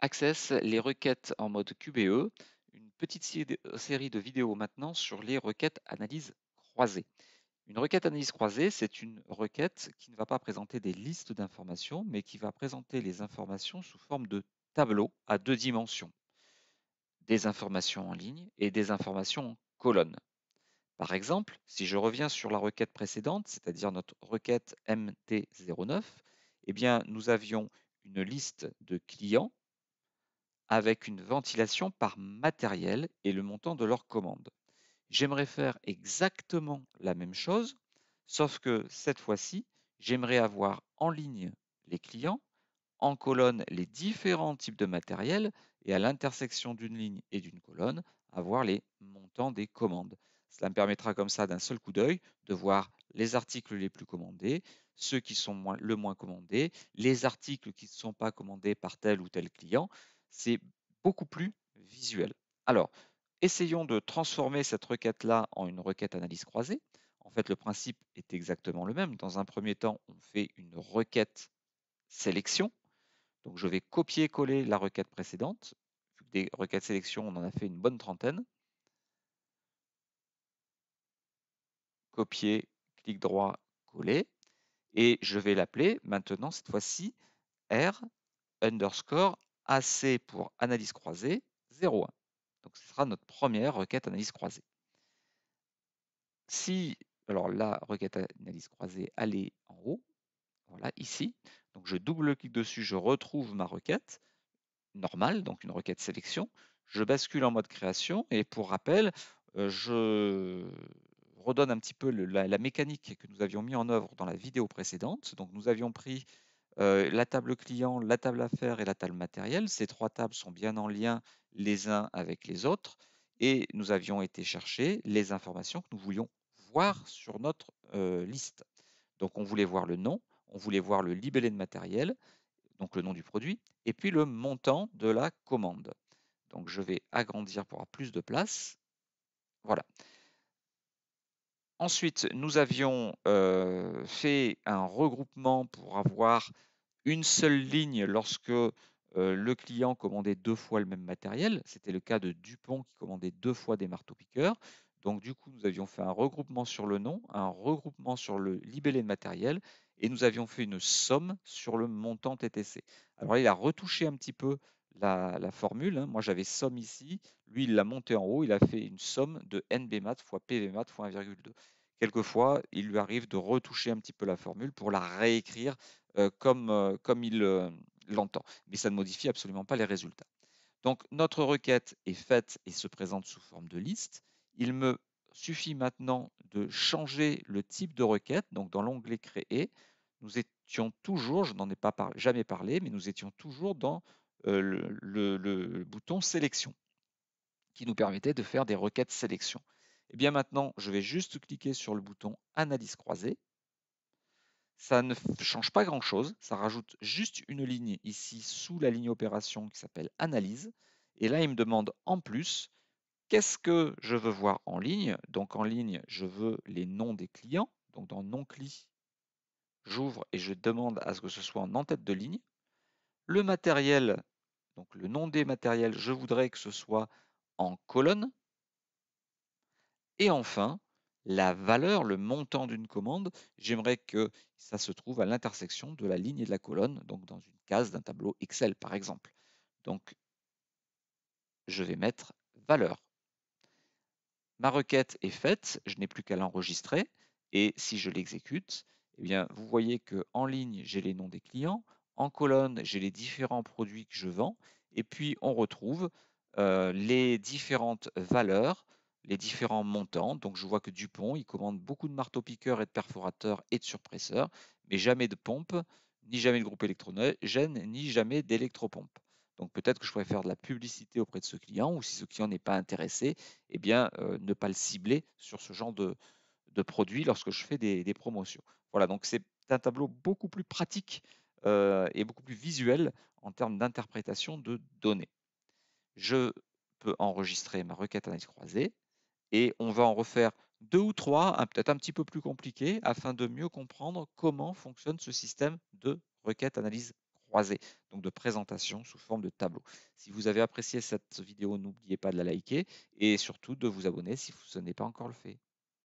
Access, les requêtes en mode QBE, une petite euh, série de vidéos maintenant sur les requêtes analyse croisées. Une requête analyse croisée, c'est une requête qui ne va pas présenter des listes d'informations, mais qui va présenter les informations sous forme de tableaux à deux dimensions. Des informations en ligne et des informations en colonne. Par exemple, si je reviens sur la requête précédente, c'est-à-dire notre requête MT09, eh bien, nous avions une liste de clients avec une ventilation par matériel et le montant de leurs commandes. J'aimerais faire exactement la même chose, sauf que cette fois-ci, j'aimerais avoir en ligne les clients, en colonne les différents types de matériel et à l'intersection d'une ligne et d'une colonne, avoir les montants des commandes. Cela me permettra comme ça d'un seul coup d'œil de voir les articles les plus commandés, ceux qui sont le moins commandés, les articles qui ne sont pas commandés par tel ou tel client, c'est beaucoup plus visuel. Alors, essayons de transformer cette requête-là en une requête analyse croisée. En fait, le principe est exactement le même. Dans un premier temps, on fait une requête sélection. Donc, je vais copier-coller la requête précédente. Des requêtes sélection, on en a fait une bonne trentaine. Copier, clic droit, coller. Et je vais l'appeler maintenant, cette fois-ci, R underscore AC pour analyse croisée, 0,1. Donc ce sera notre première requête analyse croisée. Si, alors la requête analyse croisée, allait en haut, voilà, ici. Donc je double-clique dessus, je retrouve ma requête normale, donc une requête sélection. Je bascule en mode création et pour rappel, euh, je redonne un petit peu la, la, mécanique que nous avions mis en œuvre dans la vidéo précédente. Donc nous avions pris la table client, la table affaires et la table matérielle, ces trois tables sont bien en lien les uns avec les autres et nous avions été chercher les informations que nous voulions voir sur notre liste. Donc on voulait voir le nom, on voulait voir le libellé de matériel, donc le nom du produit, et puis le montant de la commande. Donc je vais agrandir pour avoir plus de place. Voilà. Ensuite, nous avions fait un regroupement pour avoir une seule ligne lorsque le client commandait deux fois le même matériel. C'était le cas de Dupont qui commandait deux fois des marteaux-piqueurs. Donc du coup, nous avions fait un regroupement sur le nom, un regroupement sur le libellé de matériel, et nous avions fait une somme sur le montant TTC. Alors il a retouché un petit peu la, formule. Hein. Moi j'avais somme ici, lui il l'a monté en haut, il a fait une somme de NBMAT fois PVMAT fois 1,2. Quelquefois, il lui arrive de retoucher un petit peu la formule pour la réécrire euh, euh, comme, il euh, l'entend. Mais ça ne modifie absolument pas les résultats. Donc notre requête est faite et se présente sous forme de liste. Il me suffit maintenant de changer le type de requête. Donc dans l'onglet Créer, nous étions toujours, je n'en ai pas jamais parlé, mais nous étions toujours dans le, le, bouton Sélection qui nous permettait de faire des requêtes sélection. Et eh bien maintenant, je vais juste cliquer sur le bouton Analyse croisée ça ne change pas grand-chose, ça rajoute juste une ligne ici sous la ligne opération qui s'appelle analyse. Et là, il me demande en plus qu'est-ce que je veux voir en ligne. Donc en ligne, je veux les noms des clients. Donc dans nom cli, j'ouvre et je demande à ce que ce soit en en-tête de ligne. Le matériel, donc le nom des matériels, je voudrais que ce soit en colonne. Et enfin, la valeur, le montant d'une commande, j'aimerais que ça se trouve à l'intersection de la ligne et de la colonne, donc dans une case d'un tableau Excel par exemple. Donc, je vais mettre valeur. Ma requête est faite, je n'ai plus qu'à l'enregistrer, et si je l'exécute, eh bien, vous voyez que en ligne, j'ai les noms des clients, en colonne, j'ai les différents produits que je vends, et puis on retrouve euh, les différentes valeurs les différents montants. Donc je vois que Dupont, il commande beaucoup de marteaux-piqueurs et de perforateurs et de surpresseurs, mais jamais de pompe, ni jamais de groupe électrogène, ni jamais d'électropompe. Donc peut-être que je pourrais faire de la publicité auprès de ce client, ou si ce client n'est pas intéressé, eh bien euh, ne pas le cibler sur ce genre de, produit lorsque je fais des, promotions. Voilà, donc c'est un tableau beaucoup plus pratique euh, et beaucoup plus visuel en termes d'interprétation de données. Je peux enregistrer ma requête analyse croisée, et on va en refaire deux ou trois, peut-être un petit peu plus compliqués, afin de mieux comprendre comment fonctionne ce système de requête-analyse croisée, donc de présentation sous forme de tableau. Si vous avez apprécié cette vidéo, n'oubliez pas de la liker et surtout de vous abonner si vous ce n'est pas encore le fait.